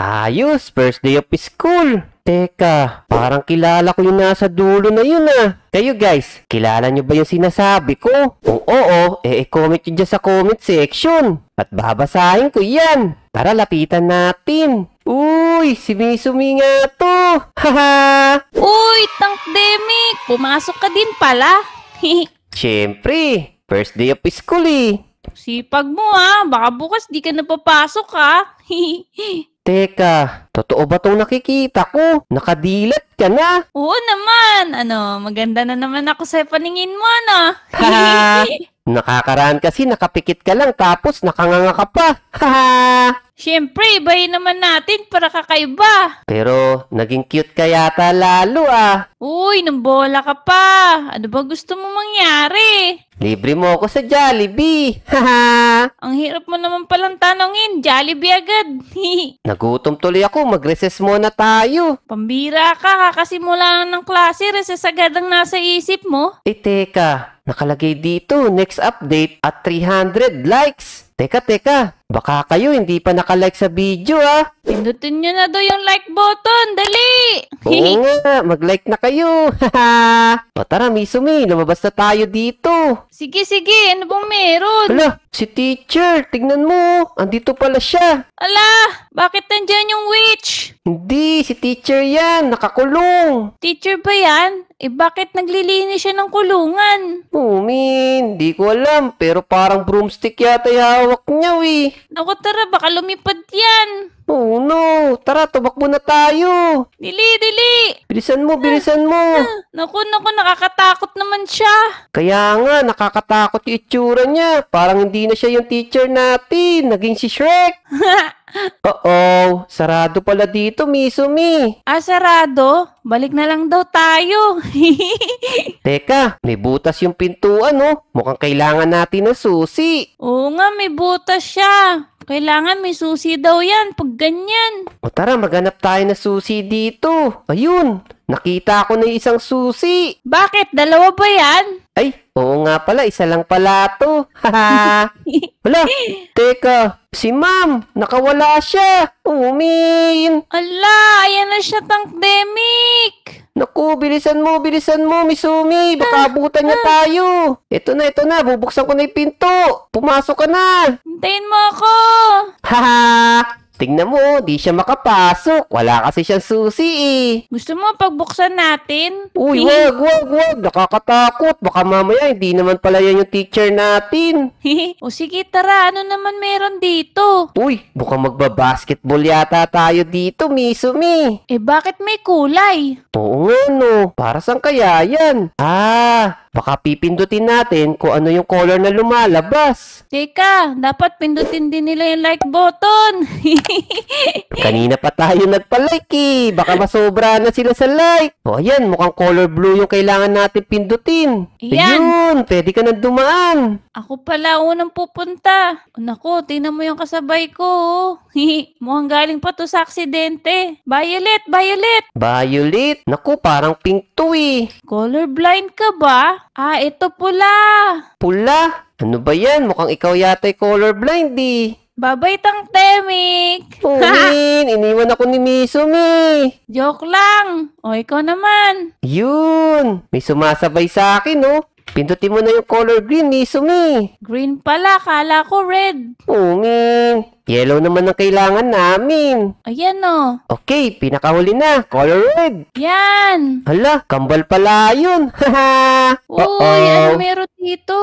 Ayos, first day of school. Teka, parang kilala ko yung nasa dulo na yun ah. Kayo guys, kilala nyo ba yung sinasabi ko? Kung oo, eh, eh comment nyo dyan sa comment section. At babasahin ko yan. Tara, lapitan natin. Uy, si Misumi nga to. Haha! Uy, Tank Demi, pumasok ka din pala. Siyempre, first day of school eh. Sipag mo ha, ah. baka bukas di ka napapasok ah. Teka, totoo ba itong nakikita ko? Nakadilat ka na? Oo naman. Ano, maganda na naman ako sa paningin mo, no? Nakakaraan kasi nakapikit ka lang tapos nakanganga ka pa. Haha! Siyempre, ibahin naman natin para kakaiba. Pero, naging cute ka yata lalo ah. Uy, bola ka pa. Ano ba gusto mo mangyari? Libre mo ako sa Jollibee. Haha. Ang hirap mo naman palang tanongin. Jollibee agad. Nagutom tuloy ako. Mag-recess muna tayo. Pambira ka. Kakasimula lang ng klase. Recess agad ang nasa isip mo. Eh, teka. Nakalagay dito, next update at 300 likes. Teka, teka. Baka kayo hindi pa nakalike sa video ah. Pindutin nyo na do yung like button. Dali! Oo nga, mag-like na kayo. o tara, Misumi, lumabas na tayo dito. sige, sige. Ano bang meron? Hala, si teacher, tignan mo. Andito pala siya. Ala! Bakit nandyan yung witch? Hindi, si teacher yan. Nakakulong. Teacher ba yan? Eh bakit naglilinis siya ng kulungan? Oh, man, hindi ko alam. Pero parang broomstick yata yung hawak niya, eh. Naku tara, baka lumipad yan. Oh no, tara tumakbo na tayo. Dili, dili! Bilisan mo, bilisan mo. Naku, naku, nakakatakot naman siya. Kaya nga, nakakatakot yung itsura niya. Parang hindi na siya yung teacher natin. Naging si Shrek. Oo, sarado pala dito, Misumi. Ah, sarado? Balik na lang daw tayo. Teka, may butas yung pintuan, oh. Mukhang kailangan natin ng susi. Oo nga, may butas siya. Kailangan may susi daw yan pag ganyan. O tara, maghanap tayo ng susi dito. Ayun, nakita ko na isang susi. Bakit? Dalawa ba yan? Ay, oo nga pala, isa lang pala to. Haha. Wala, teka, Si ma'am, nakawala siya. Umin. Ala, ayan na siya, Demik! Naku, bilisan mo, bilisan mo, Miss Umi. Baka ah, abutan niya ah. tayo. Ito na, ito na. Bubuksan ko na yung pinto. Pumasok ka na. Hintayin mo ako. Haha. Tingnan mo, oh, di siya makapasok. Wala kasi siyang susi eh. Gusto mo pagbuksan natin? Uy, wag, wag, wag. Nakakatakot. Baka mamaya hindi naman pala yan yung teacher natin. o sige, tara. Ano naman meron dito? Uy, baka magbabasketball yata tayo dito, Misumi. Eh bakit may kulay? Oo nga no. Para saan kaya yan? Ah, Baka pipindutin natin kung ano yung color na lumalabas. Teka, dapat pindutin din nila yung like button. Kanina pa tayo nagpa-like eh. Baka masobra na sila sa like. O ayan, mukhang color blue yung kailangan natin pindutin. Ayan. Ayun, pwede ka na dumaan. Ako pala unang pupunta. Nako, tingnan mo yung kasabay ko. oh. mukhang galing pa to sa aksidente. Violet, Violet. Violet, Nako, parang pink to eh. blind ka ba? Ah, ito pula. Pula? Ano ba yan? Mukhang ikaw yata yata'y colorblind eh. Babay tang temik. Umin, iniwan ako ni Misumi. Joke lang. O, ikaw naman. Yun, may sumasabay sa akin, oh. Pindutin mo na yung color green, Misumi. Green pala, kala ko red. Oh, Umin, Yellow naman ang kailangan namin. Ayan o. Okay, pinakahuli na. Color red. Yan. Hala, kambal pala yun. Haha. Uy, Uh-oh. ano meron dito?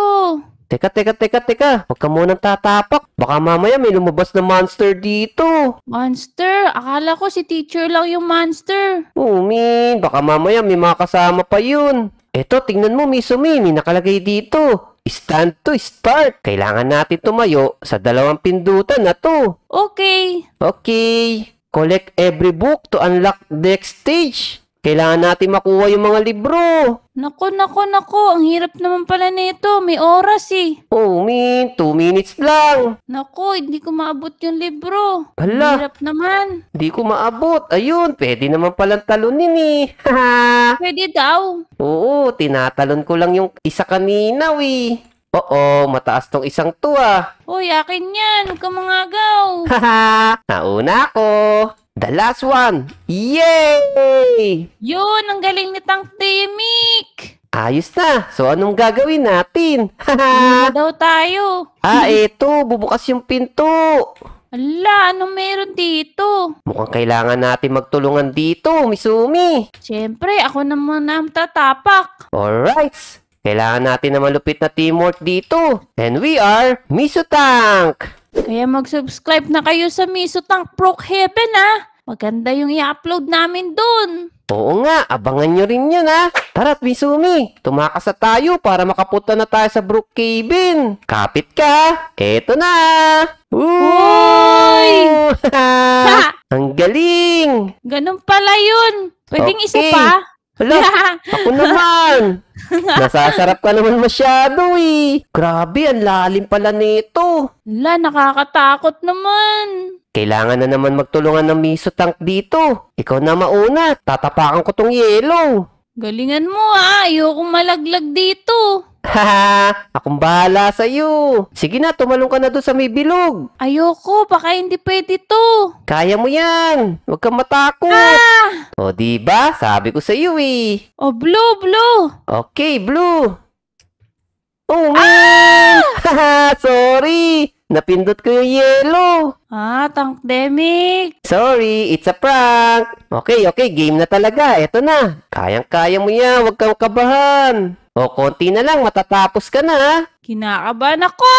Teka, teka, teka, teka. Huwag ka munang tatapak. Baka mamaya may lumabas na monster dito. Monster? Akala ko si teacher lang yung monster. Oh, man. Baka mamaya may mga kasama pa yun. Eto, tingnan mo, Misumi. May nakalagay dito. Stand to start. Kailangan natin tumayo sa dalawang pindutan na to. Okay. Okay. Collect every book to unlock next stage. Kailangan natin makuha yung mga libro. Nako, nako, nako. Ang hirap naman pala nito. May oras eh. Oh, Min. Two minutes lang. Nako, hindi ko maabot yung libro. Hala. hirap naman. Hindi ko maabot. Ayun, pwede naman palang talonin eh. pwede daw. Oo, tinatalon ko lang yung isa kanina, we. Eh. Oo, mataas tong isang to ah. Uy, akin yan. Huwag ka mangagaw. Haha, nauna ako. The last one! Yay! Yun, ang galing ni Tank Timik! Ayos na! So, anong gagawin natin? Haha! daw tayo! ah, eto! Bubukas yung pinto! Ala, ano meron dito? Mukhang kailangan natin magtulungan dito, Misumi. Siyempre, ako naman ang tatapak. Alright, kailangan natin na malupit na teamwork dito. And we are Miso Tank. Kaya mag-subscribe na kayo sa Miso Tank Proc Heaven ah. Maganda yung i-upload namin doon. Oo nga, abangan nyo rin yun ha. Tara, Misumi, tumakas na tayo para makapunta na tayo sa Brook Cabin. Kapit ka, eto na. Uy! Ang galing! Ganun pala yun. Pwedeng okay. isa pa? Hala, ako naman! Nasasarap ka naman masyado eh. Grabe, ang lalim pala nito. Wala, nakakatakot naman. Kailangan na naman magtulungan ng miso tank dito. Ikaw na mauna, tatapakan ko tong yelo. Galingan mo ah, ayokong malaglag dito. Haha, akong bahala sa iyo. Sige na, tumalong ka na doon sa may bilog. Ayoko, baka hindi pwede to. Kaya mo yan. Huwag kang matakot. Ah! O, di ba? Sabi ko sa iyo eh. O, blue, blue. Okay, blue. Oh, man. Ah! Haha, sorry. Napindot ko yung yellow. Ah, Demig! Sorry, it's a prank! Okay, okay, game na talaga. Ito na. Kayang-kaya mo yan, huwag kang kabahan. O, konti na lang, matatapos ka na. ha? Kinakabahan ako!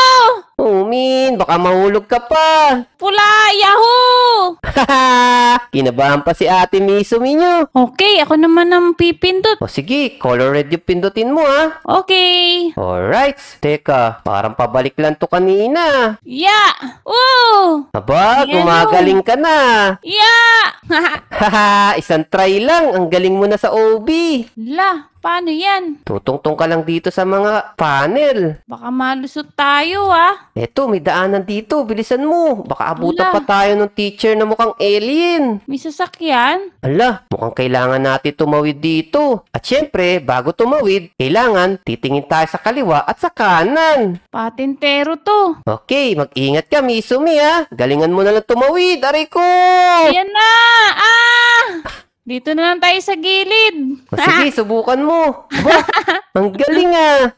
Umin, oh, baka mahulog ka pa. Pula! Yahoo! Haha! Kinabahan pa si ate Miso Minyo. Okay, ako naman ang pipindot. O sige, color red yung pindutin mo ha. Ah. Okay! Alright, teka, parang pabalik lang to kanina. Yeah! Ooh! Aba, Hello. gumagaling ka na. Yeah! Haha, isang try lang. Ang galing mo na sa OB. La, Paano yan? Tutungtong ka lang dito sa mga panel. Baka malusot tayo ah. Eto, may daanan dito. Bilisan mo. Baka abutan Ala. pa tayo ng teacher na mukhang alien. May sasakyan? Ala, mukhang kailangan natin tumawid dito. At syempre, bago tumawid, kailangan titingin tayo sa kaliwa at sa kanan. Patintero to. Okay, mag-ingat ka, Misumi ha. Ah. Galingan mo na lang tumawid, aray ko! Yan na! Ah! Dito na lang tayo sa gilid. sige, subukan mo. Ba, ang galing ah.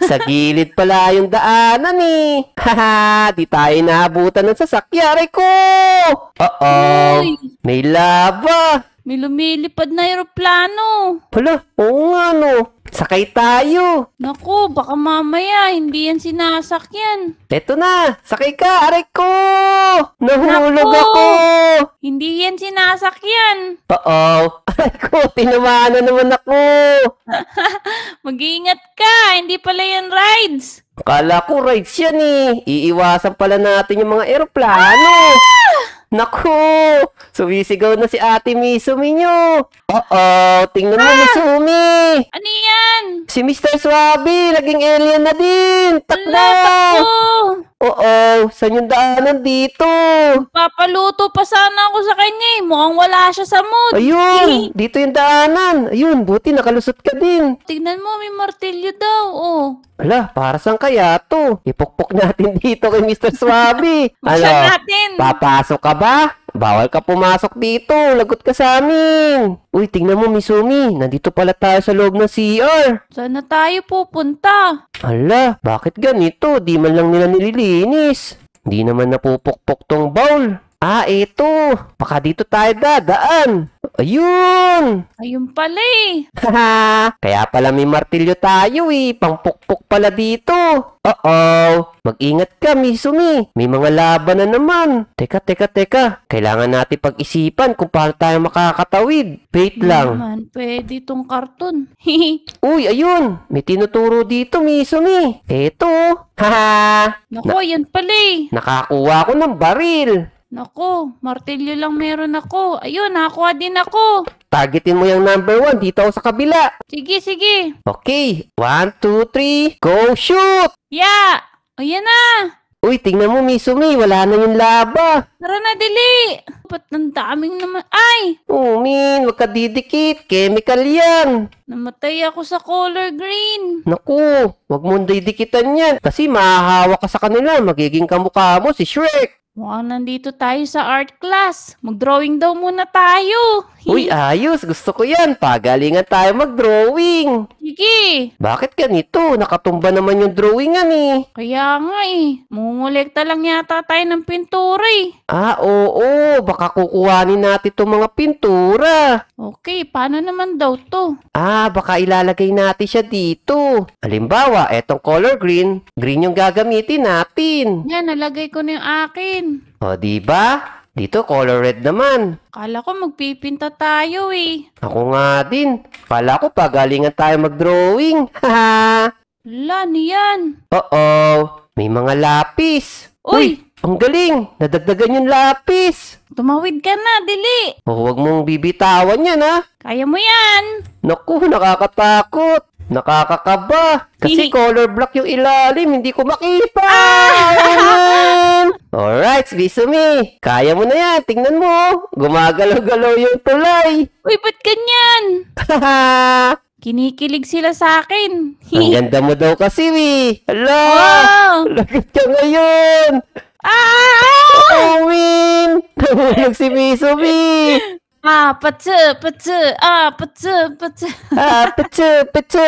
Sa gilid pala yung daanan eh. Haha, di tayo naabutan ng sasakyan. ko! Oo, may lava. May lumilipad na aeroplano. Hala, oo nga no. Sakay tayo. Naku, baka mamaya, hindi yan sinasakyan. Eto na, sakay ka, aray ko! Nahulog Naku! ako! Hindi yan sinasakyan. Oo, aray ko, tinamaan na naman ako. Mag-iingat ka, hindi pala yan rides. Akala ko rides yan eh. Iiwasan pala natin yung mga aeroplano. Ah! Naku, Sumisigaw na si Ate Misumi nyo. Oo, tingnan mo, ah! Misumi. Ano yan? Si Mr. Swabi, naging alien na din. Takbo. Takbo. Oo, saan yung daanan dito? Papaluto pa sana ako sa kanya eh. Mukhang wala siya sa mood. Ayun, dito yung daanan. Ayun, buti nakalusot ka din. Tignan mo, may martilyo daw. Oh. Ala, para saan kaya to? Ipukpok natin dito kay Mr. Swabi. Ano, natin. papasok ka ba? Bawal ka pumasok dito. Lagot ka sa amin. Uy, tingnan mo, Misumi. Nandito pala tayo sa loob ng CR. E Saan na tayo pupunta? Ala, bakit ganito? Di man lang nila nililinis. Di naman napupukpok tong bowl. Ah, ito. Baka dito tayo dadaan. Ayun! Ayun pala eh. Haha, kaya pala may martilyo tayo eh. Pangpukpok pala dito. Uh-oh. Mag-ingat ka, Misumi. May mga laban na naman. Teka, teka, teka. Kailangan natin pag-isipan kung paano tayo makakatawid. Wait lang. Naman, pwede tong karton. Uy, ayun. May tinuturo dito, Misumi. Eto. Oh. Haha. Nako, yan pala eh. Nakakuha ko ng baril. Nako, martilyo lang meron ako. Ayun, nakakuha din ako. Targetin mo yung number one dito ako sa kabila. Sige, sige. Okay, one, two, three, go shoot! Yeah! Ayun na! Uy, tingnan mo, Misumi, wala na yung laba. Tara na, dili! Ba't ang daming naman? Ay! Oh, Min, wag ka didikit. Chemical yan. Namatay ako sa color green. Naku, wag mong didikitan yan. Kasi mahahawa ka sa kanila. Magiging kamukha mo si Shrek. Mukhang nandito tayo sa art class. Mag-drawing daw muna tayo. Uy, ayos. Gusto ko yan. Pagalingan tayo mag-drawing. Gigi! Bakit ganito? Nakatumba naman yung drawingan eh. Kaya nga eh. Mungulekta lang yata tayo ng pintura eh. Ah, oo. Baka kukuhanin natin itong mga pintura. Okay, paano naman daw to? Ah, baka ilalagay natin siya dito. Halimbawa, etong color green. Green yung gagamitin natin. Yan, nalagay ko na yung akin. O, di ba? Dito, color red naman. Kala ko magpipinta tayo eh. Ako nga din. Kala ko pagalingan tayo mag-drawing. Haha! Wala, Oo, ano may mga lapis. Uy! Ang galing! Nadagdagan yung lapis! Tumawid ka na, dili! O, oh, huwag mong bibitawan yan, ha? Kaya mo yan! Naku, nakakatakot! Nakakakaba! Kasi color black yung ilalim, hindi ko makita! Ah! Alright, Bisumi! Kaya mo na yan, tingnan mo! Gumagalaw-galaw yung tulay! Uy, ba't ganyan? Kinikilig sila sa akin. Ang ganda mo daw kasi, Mi! Hala! Wow! Lagot ka ngayon! Ah! ah, ah! Oh, Win! Nahulog si Bisumi! Ah, patsu, patsu, ah, patsu, patsu. ah, patsu,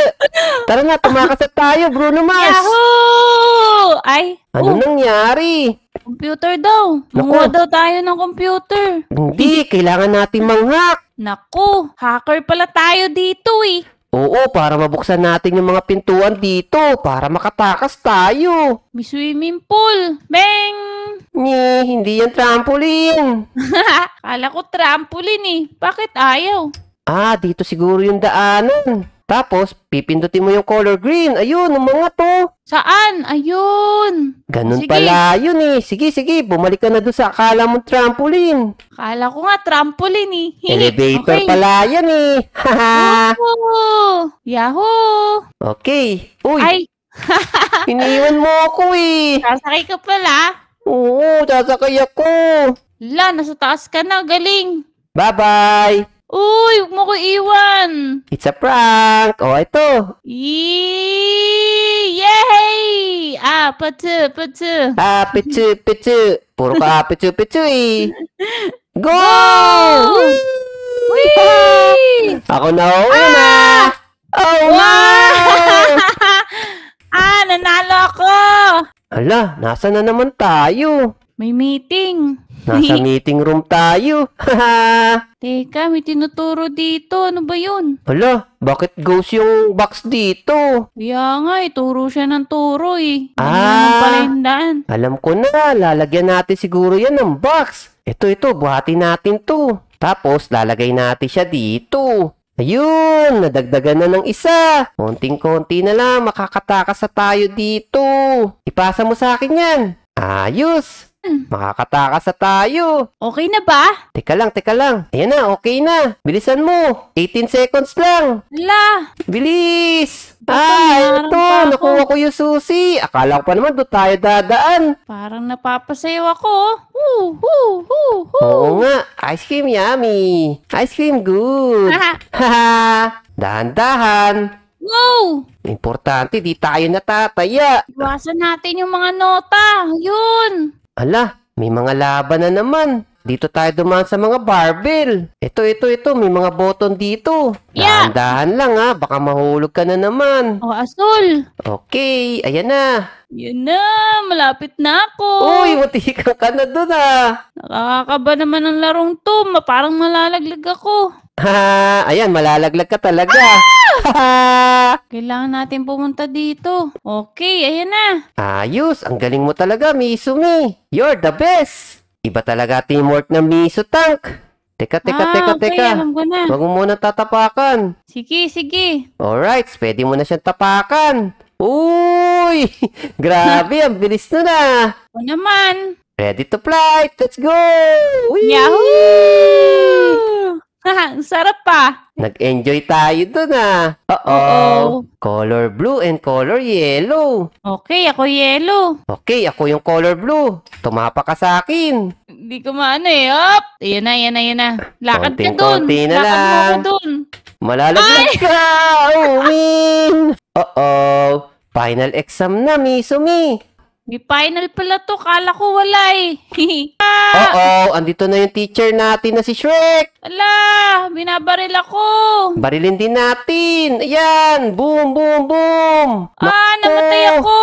Tara na, tumakas tayo, Bruno Mars. Yahoo! Ay, ano oh. nangyari? Computer daw. Manguha daw tayo ng computer. Hindi, kailangan natin manghak. Naku, hacker pala tayo dito eh. Oo, para mabuksan natin yung mga pintuan dito, para makatakas tayo. May swimming pool. Beng! Ni, hindi yan trampoline. Kala ko trampoline eh. Bakit ayaw? Ah, dito siguro yung daanan. Tapos, pipindutin mo yung color green. Ayun, yung mga to. Saan? Ayun. Ganun sige. pala. Yun eh. Sige, sige. Bumalik ka na doon sa akala mong trampoline. Akala ko nga trampoline eh. Elevator okay. pala yan eh. Yahoo! Yahoo! Okay. Uy. Ay. Iniwan mo ako eh. Sasakay ka pala. Oo, sasakay ako. La, nasa taas ka na. Galing. Bye-bye. Uy, huwag mo ko iwan. It's a prank. O, oh, ito. Yee! Yay! Ah, patu, patu. Ah, pitu, pitu. Puro ka pitu, pitu eh. Go! Go! Wee! Ako na una. Oh, ah! Oh, wow! Ala, nasa na naman tayo? May meeting. Nasa meeting room tayo. Haha. Teka, may tinuturo dito. Ano ba yun? Ala, bakit goes yung box dito? Kaya nga, ituro eh, siya ng turo eh. Ano naman pala Ah, alam ko na. Lalagyan natin siguro yan ng box. Ito, ito. Buhati natin to. Tapos, lalagay natin siya dito. Ayun, nadagdagan na ng isa. Konting-konti na lang, makakatakas sa tayo dito. Ipasa mo sa akin yan. Ayos. Hmm. Makakatakas sa tayo. Okay na ba? Teka lang, teka lang. Ayan na, okay na. Bilisan mo. 18 seconds lang. La! Bilis! Ito, ah, ito. Nakuha ko yung susi. Akala ko pa naman doon tayo dadaan. Parang napapasayaw ako. Woo, woo, woo, woo. Oo nga. Ice cream yummy. Ice cream good. Haha. Dahan-dahan. Wow! Importante, di tayo natataya. Iwasan natin yung mga nota. Yun! Ala, may mga laban na naman. Dito tayo dumaan sa mga barbell. Ito, ito, ito. May mga button dito. Yeah. dahan lang ha. Ah. Baka mahulog ka na naman. O, oh, Asol. Okay. Ayan na. Yun na. Malapit na ako. Uy, matika ka na dun ha. Ah. Nakakaba naman ang larong to. Parang malalaglag ako. Ha, ayan. Malalaglag ka talaga. Ah! Kailangan natin pumunta dito. Okay, ayan na. Ayos, ang galing mo talaga, Mizumi. You're the best. Iba talaga teamwork ng Miso Tank. Teka, teka, Ah, teka, teka. alam ko muna tatapakan. Sige, sige. Alright, pwede mo na siyang tapakan. Uy! Grabe, ang bilis nun ah! O naman. Ready to fly! Let's go! Uy! Yahoo! Ang sarap pa. Nag-enjoy tayo doon ah. Oo. Color blue and color yellow. Okay, ako yellow. Okay, ako yung color blue. Tumapa ka sa akin. Hindi ko maano eh. Op! Ayan na, ayan na, ayan na. Lakad ka doon. Konting-konti na lang. Malalaglag ka! Oh, win! Oo. Final exam na, Misumi. May final pala to. Kala ko wala eh. Oo, andito na yung teacher natin na si Shrek. Ala, binabaril ako. Barilin din natin. Ayan, boom, boom, boom. Ah, namatay ako.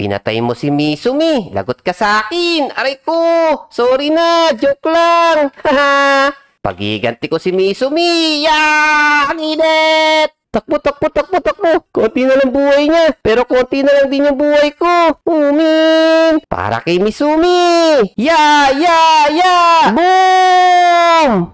Pinatay mo si Misumi. Lagot ka sa akin. Aray ko. Sorry na, joke lang. Haha. Pagiganti ko si Misumi. Yeah! Ang init! Takbo, takbo, takbo, takbo. Konti na lang buhay niya. Pero konti na lang din yung buhay ko. Umin! Para kay Misumi! Ya! Ya! Ya! Boom!